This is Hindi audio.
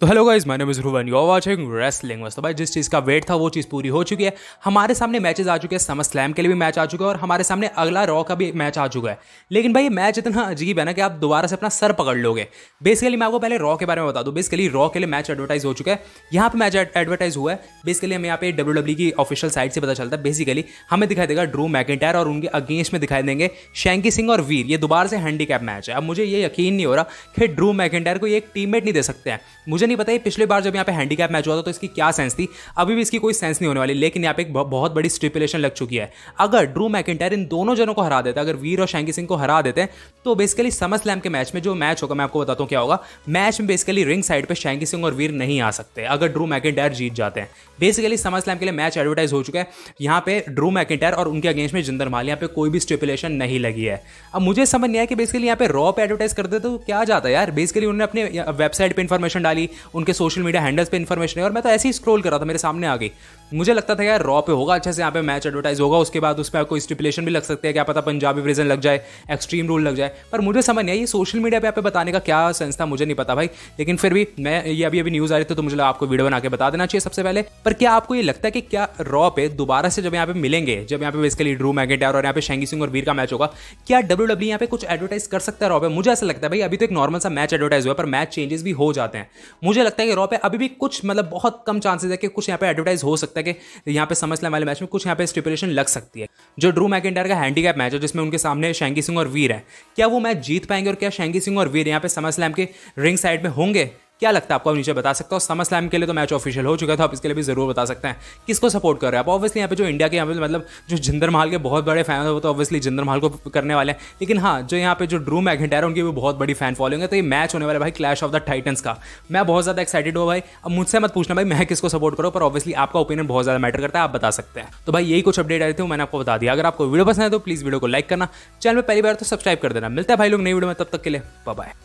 तो हेलो गाइज मैंने मिस रूवन यू वाचिंग रेसलिंग तो भाई जिस चीज़ का वेट था वो चीज़ पूरी हो चुकी है हमारे सामने मैचेस आ चुके हैं समर स्लैम के लिए भी मैच आ चुका है और हमारे सामने अगला रॉ का भी मैच आ चुका है लेकिन भाई मैच इतना अजीब है ना कि आप दोबारा से अपना सर पकड़ लोगे बेसिकली मैं आपको पहले रॉ के बारे में बता दूँ बेसिकली रॉ के लिए मैच एडवर्टाइज हो चुका है यहाँ पर मैच एडवर्टाइज हुआ है बेसिकली हमें यहाँ पे डब्ल्यू e की ऑफिशियल साइट से पता चलता है बेसिकली हमें दिखाई देगा ड्रू मैकेटायर और उनके अगेंस्ट में दिखाई देंगे शैंकी सिंह और वीर ये दोबारा से हैंडीकैप मैच है अब मुझे ये यकीन नहीं हो रहा कि ड्रू मैकेटायर को एक टीममेट नहीं दे सकते हैं मुझे मुझे नहीं पता है पिछले बार जब यहाँ पे हैंडीकैप मैच हुआ था तो इसकी क्या सेंस थी अभी भी इसकी कोई सेंस नहीं होने वाली लेकिन यहाँ पे एक बहुत बड़ी स्टिपुलेशन लग चुकी है अगर ड्रू मैकेंटायर इन दोनों जनों को हरा देता अगर वीर और शैंकी सिंह को हरा देते हैं तो बेसिकली समर स्लैम के मैच में जो मैच होगा मैं आपको बताता हूँ क्या होगा मैच में बेसिकली रिंग साइड पर शैंकी सिंह और वीर नहीं आ सकते अगर ड्रू मैकेंटायर जीत जाते हैं बेसिकली समर स्लैम के लिए मैच एडवर्टाइज हो चुका है यहाँ पे ड्रू मैकेंटायर और उनके अगेंस्ट में जिंदर माल यहाँ पे कोई भी स्टिपुलेशन नहीं लगी है अब मुझे समझ नहीं आया कि बेसिकली यहाँ पे रॉ पे एडवर्टाइज करते तो क्या जाता है यार बेसिकली उन्होंने अपने वेबसाइट पर इंफॉर्मेशन डाली उनके सोशल मीडिया हैंडल्स पे इन्फॉर्मेशन है और मैं तो ऐसे ही स्क्रोल कर रहा था मेरे सामने आ गई मुझे लगता था यार रॉ पे होगा अच्छे से यहाँ पे मैच एडवर्टाइज होगा उसके बाद उस पर आपको स्टिपुलेशन भी लग सकते हैं क्या पता पंजाबी वर्जन लग जाए एक्सट्रीम रूल लग जाए पर मुझे समझ नहीं आई सोशल मीडिया पर आप बताने का क्या सेंस था मुझे नहीं पता भाई लेकिन फिर भी मैं ये अभी अभी न्यूज़ आ रही थी तो मुझे आपको वीडियो बना के बता देना चाहिए सबसे पहले पर क्या आपको ये लगता है कि क्या रॉ पे दोबारा से जब यहाँ पे मिलेंगे जब यहाँ पे बेसिकली ड्रू मैगेट और यहाँ पे शेंगी सिंह और वीर का मैच होगा क्या डब्ल्यू डब्ल्यू e यहाँ पे कुछ एडवर्टाइज कर सकता है रॉ पे मुझे ऐसा लगता है भाई अभी तो एक नॉर्मल सा मैच एडवर्टाइज हुआ पर मैच चेंजेस भी हो जाते हैं मुझे लगता है कि रॉ पे अभी भी कुछ मतलब बहुत कम चांसेस है कि कुछ यहाँ पे एडवर्टाइज हो सकता है कि यहाँ पे समझ लें वाले मैच में कुछ यहाँ पे स्टिपुलेशन लग सकती है जो ड्रू मैकेंटायर का हैंडी मैच है जिसमें उनके सामने शेंगी सिंह और वीर है क्या वो मैच जीत पाएंगे और क्या शेंगी सिंह और वीर यहाँ पे समझ लैम के रिंग साइड में होंगे क्या लगता है आपको नीचे बता सकता हूँ समर स्लैम के लिए तो मैच ऑफिशियल हो चुका था आप इसके लिए भी जरूर बता सकते हैं किसको सपोर्ट कर रहे हैं आप ऑब्वियसली यहाँ पे जो इंडिया के यहाँ पे मतलब जो जिंदर महाल के बहुत बड़े फैन हो तो ऑब्वियसली जिंदर महाल को करने वाले हैं लेकिन हाँ जो यहाँ पे जो ड्रू मैगेंटायर उनकी भी बहुत बड़ी फैन फॉलोइंग है तो ये मैच होने वाला भाई क्लैश ऑफ द टाइटन्स का मैं बहुत ज़्यादा एक्साइटेड हूँ भाई अब मुझसे मत पूछना भाई मैं किसको सपोर्ट करो पर ऑब्वियसली आपका ओपिनियन बहुत ज़्यादा मैटर करता है आप बता सकते हैं तो भाई यही कुछ अपडेट आई थी मैंने आपको बता दिया अगर आपको वीडियो पसंद है तो प्लीज़ वीडियो को लाइक करना चैनल में पहली बार तो सब्सक्राइब कर देना मिलता है भाई लोग नई वीडियो में तब तक के लिए बाय